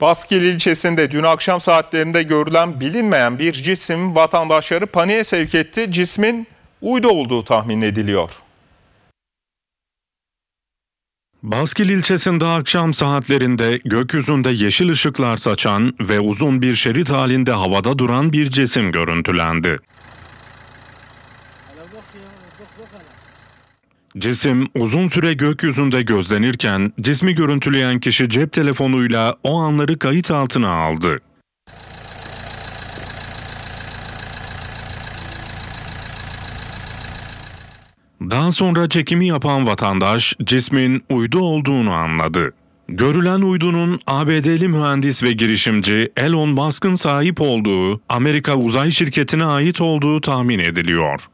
Baskil ilçesinde dün akşam saatlerinde görülen bilinmeyen bir cisim vatandaşları paniğe sevk etti. Cismin uydu olduğu tahmin ediliyor. Baskil ilçesinde akşam saatlerinde gökyüzünde yeşil ışıklar saçan ve uzun bir şerit halinde havada duran bir cisim görüntülendi. Cisim uzun süre gökyüzünde gözlenirken cismi görüntüleyen kişi cep telefonuyla o anları kayıt altına aldı. Daha sonra çekimi yapan vatandaş cismin uydu olduğunu anladı. Görülen uydunun ABD'li mühendis ve girişimci Elon Musk'ın sahip olduğu Amerika Uzay Şirketi'ne ait olduğu tahmin ediliyor.